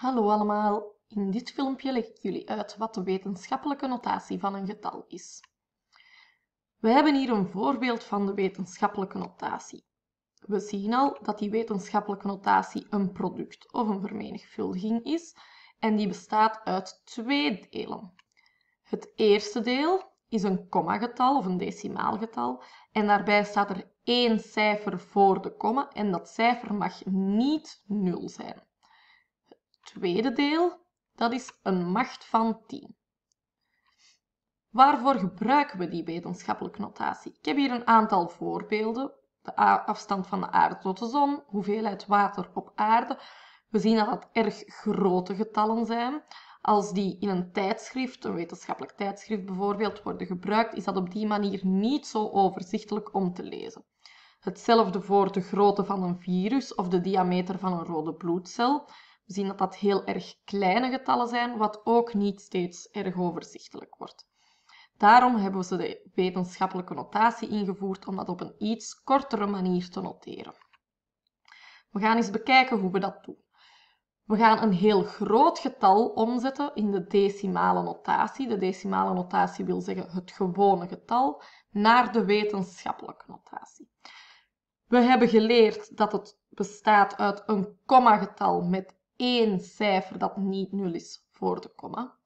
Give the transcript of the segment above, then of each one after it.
Hallo allemaal. In dit filmpje leg ik jullie uit wat de wetenschappelijke notatie van een getal is. We hebben hier een voorbeeld van de wetenschappelijke notatie. We zien al dat die wetenschappelijke notatie een product of een vermenigvuldiging is en die bestaat uit twee delen. Het eerste deel is een kommagetal of een decimaalgetal en daarbij staat er één cijfer voor de komma en dat cijfer mag niet nul zijn tweede deel, dat is een macht van 10. Waarvoor gebruiken we die wetenschappelijke notatie? Ik heb hier een aantal voorbeelden. De afstand van de aarde tot de zon, hoeveelheid water op aarde. We zien dat dat erg grote getallen zijn. Als die in een tijdschrift, een wetenschappelijk tijdschrift bijvoorbeeld, worden gebruikt, is dat op die manier niet zo overzichtelijk om te lezen. Hetzelfde voor de grootte van een virus of de diameter van een rode bloedcel. We zien dat dat heel erg kleine getallen zijn, wat ook niet steeds erg overzichtelijk wordt. Daarom hebben ze de wetenschappelijke notatie ingevoerd om dat op een iets kortere manier te noteren. We gaan eens bekijken hoe we dat doen. We gaan een heel groot getal omzetten in de decimale notatie. De decimale notatie wil zeggen het gewone getal, naar de wetenschappelijke notatie. We hebben geleerd dat het bestaat uit een getal met één cijfer dat niet nul is voor de komma.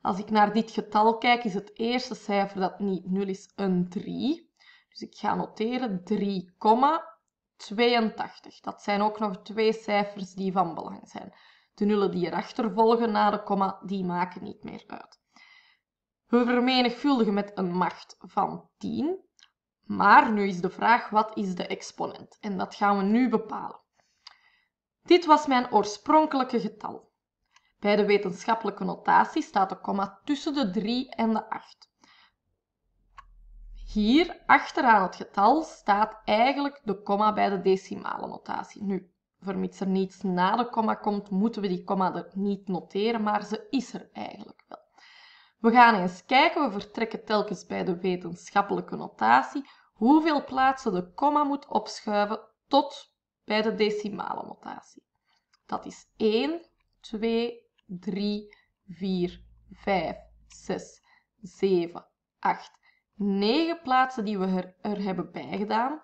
Als ik naar dit getal kijk, is het eerste cijfer dat niet nul is een 3. Dus ik ga noteren 3,82. Dat zijn ook nog twee cijfers die van belang zijn. De nullen die erachter volgen na de komma, die maken niet meer uit. We vermenigvuldigen met een macht van 10. Maar nu is de vraag, wat is de exponent? En dat gaan we nu bepalen. Dit was mijn oorspronkelijke getal. Bij de wetenschappelijke notatie staat de komma tussen de 3 en de 8. Hier, achteraan het getal, staat eigenlijk de komma bij de decimale notatie. Nu, vermits er niets na de komma komt, moeten we die komma er niet noteren, maar ze is er eigenlijk wel. We gaan eens kijken, we vertrekken telkens bij de wetenschappelijke notatie, hoeveel plaatsen de komma moet opschuiven tot bij de decimale notatie. Dat is 1, 2, 3, 4, 5, 6, 7, 8, 9 plaatsen die we er, er hebben bijgedaan,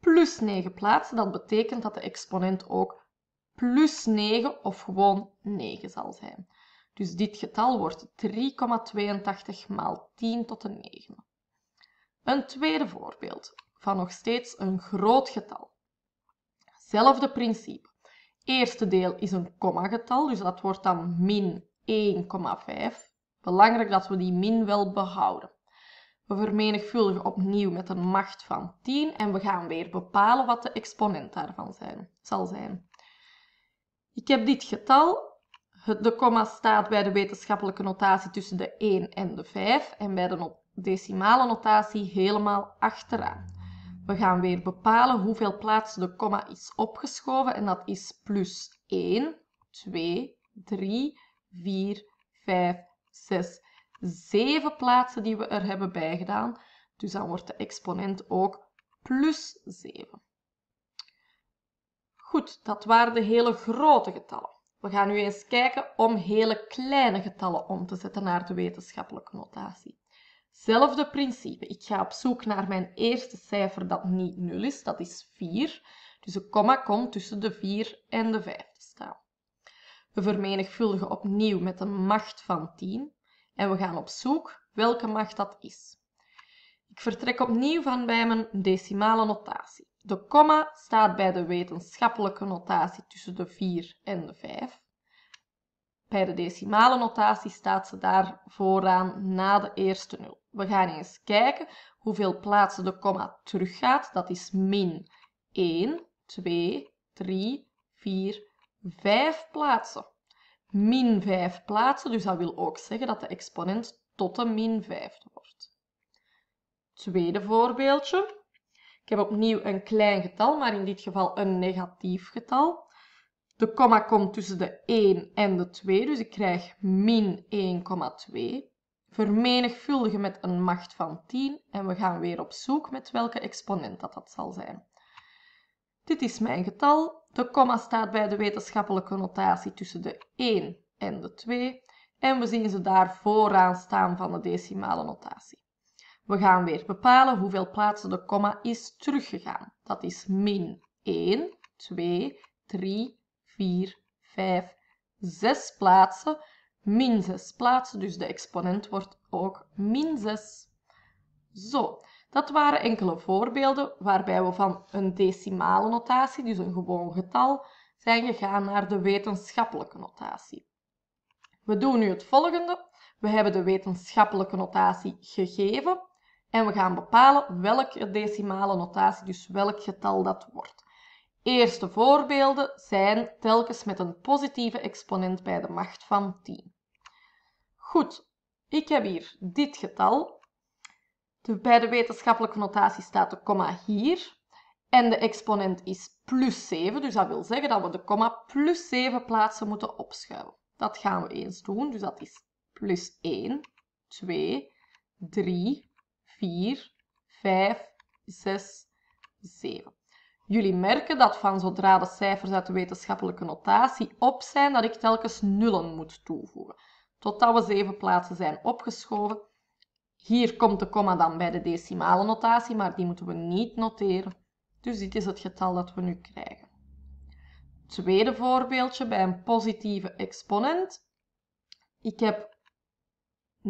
plus 9 plaatsen. Dat betekent dat de exponent ook plus 9 of gewoon 9 zal zijn. Dus dit getal wordt 3,82 maal 10 tot de 9. Een tweede voorbeeld van nog steeds een groot getal hetzelfde principe. Eerste deel is een getal, dus dat wordt dan min 1,5. Belangrijk dat we die min wel behouden. We vermenigvuldigen opnieuw met een macht van 10 en we gaan weer bepalen wat de exponent daarvan zijn, zal zijn. Ik heb dit getal. De komma staat bij de wetenschappelijke notatie tussen de 1 en de 5 en bij de decimale notatie helemaal achteraan. We gaan weer bepalen hoeveel plaatsen de komma is opgeschoven en dat is plus 1, 2, 3, 4, 5, 6, 7 plaatsen die we er hebben bijgedaan. Dus dan wordt de exponent ook plus 7. Goed, dat waren de hele grote getallen. We gaan nu eens kijken om hele kleine getallen om te zetten naar de wetenschappelijke notatie. Zelfde principe. Ik ga op zoek naar mijn eerste cijfer dat niet 0 is. Dat is 4. Dus de komma komt tussen de 4 en de 5 te staan. We vermenigvuldigen opnieuw met een macht van 10. En we gaan op zoek welke macht dat is. Ik vertrek opnieuw van bij mijn decimale notatie. De komma staat bij de wetenschappelijke notatie tussen de 4 en de 5. Bij de decimale notatie staat ze daar vooraan na de eerste nul. We gaan eens kijken hoeveel plaatsen de komma teruggaat. Dat is min 1, 2, 3, 4, 5 plaatsen. Min 5 plaatsen, dus dat wil ook zeggen dat de exponent tot de min 5 wordt. Tweede voorbeeldje. Ik heb opnieuw een klein getal, maar in dit geval een negatief getal. De komma komt tussen de 1 en de 2, dus ik krijg min 1,2. Vermenigvuldigen met een macht van 10 en we gaan weer op zoek met welke exponent dat, dat zal zijn. Dit is mijn getal. De komma staat bij de wetenschappelijke notatie tussen de 1 en de 2 en we zien ze daar vooraan staan van de decimale notatie. We gaan weer bepalen hoeveel plaatsen de komma is teruggegaan. Dat is min 1, 2, 3, 4, 5, 6 plaatsen min 6 plaatsen. Dus de exponent wordt ook min 6. Zo, dat waren enkele voorbeelden waarbij we van een decimale notatie, dus een gewoon getal, zijn gegaan naar de wetenschappelijke notatie. We doen nu het volgende. We hebben de wetenschappelijke notatie gegeven en we gaan bepalen welke decimale notatie, dus welk getal dat wordt. Eerste voorbeelden zijn telkens met een positieve exponent bij de macht van 10. Goed, ik heb hier dit getal. De, bij de wetenschappelijke notatie staat de komma hier. En de exponent is plus 7, dus dat wil zeggen dat we de komma plus 7 plaatsen moeten opschuiven. Dat gaan we eens doen, dus dat is plus 1, 2, 3, 4, 5, 6, 7. Jullie merken dat van zodra de cijfers uit de wetenschappelijke notatie op zijn, dat ik telkens nullen moet toevoegen, totdat we zeven plaatsen zijn opgeschoven. Hier komt de komma dan bij de decimale notatie, maar die moeten we niet noteren. Dus dit is het getal dat we nu krijgen. Tweede voorbeeldje bij een positieve exponent. Ik heb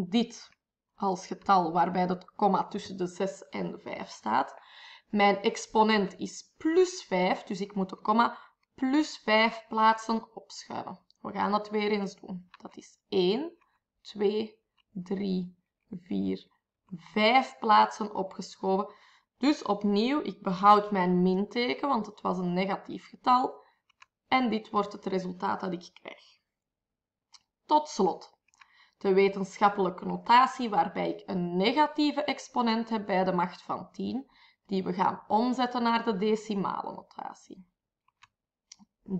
dit als getal waarbij de komma tussen de 6 en de 5 staat. Mijn exponent is plus 5, dus ik moet de komma plus 5 plaatsen opschuiven. We gaan dat weer eens doen. Dat is 1, 2, 3, 4, 5 plaatsen opgeschoven. Dus opnieuw, ik behoud mijn minteken, want het was een negatief getal. En dit wordt het resultaat dat ik krijg. Tot slot, de wetenschappelijke notatie waarbij ik een negatieve exponent heb bij de macht van 10 die we gaan omzetten naar de decimale notatie.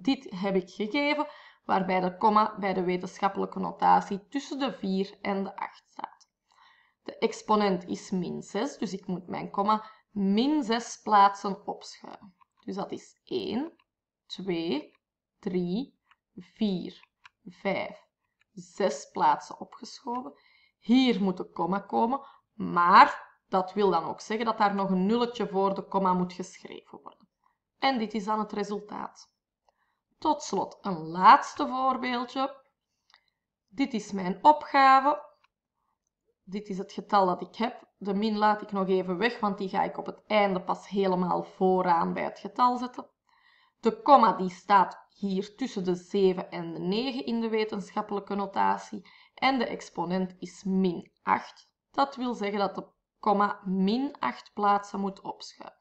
Dit heb ik gegeven, waarbij de komma bij de wetenschappelijke notatie tussen de 4 en de 8 staat. De exponent is min 6, dus ik moet mijn komma min 6 plaatsen opschuiven. Dus dat is 1, 2, 3, 4, 5, 6 plaatsen opgeschoven. Hier moet de komma komen, maar dat wil dan ook zeggen dat daar nog een nulletje voor de komma moet geschreven worden. En dit is dan het resultaat. Tot slot een laatste voorbeeldje. Dit is mijn opgave. Dit is het getal dat ik heb. De min laat ik nog even weg, want die ga ik op het einde pas helemaal vooraan bij het getal zetten. De komma die staat hier tussen de 7 en de 9 in de wetenschappelijke notatie. En de exponent is min 8. Dat wil zeggen dat de min 8 plaatsen moet opschuiven.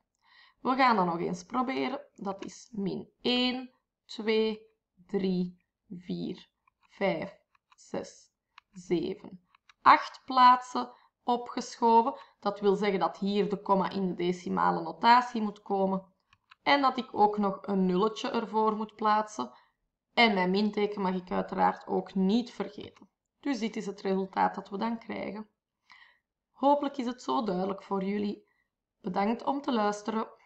We gaan dat nog eens proberen. Dat is min 1, 2, 3, 4, 5, 6, 7, 8 plaatsen opgeschoven. Dat wil zeggen dat hier de komma in de decimale notatie moet komen. En dat ik ook nog een nulletje ervoor moet plaatsen. En mijn minteken mag ik uiteraard ook niet vergeten. Dus dit is het resultaat dat we dan krijgen. Hopelijk is het zo duidelijk voor jullie. Bedankt om te luisteren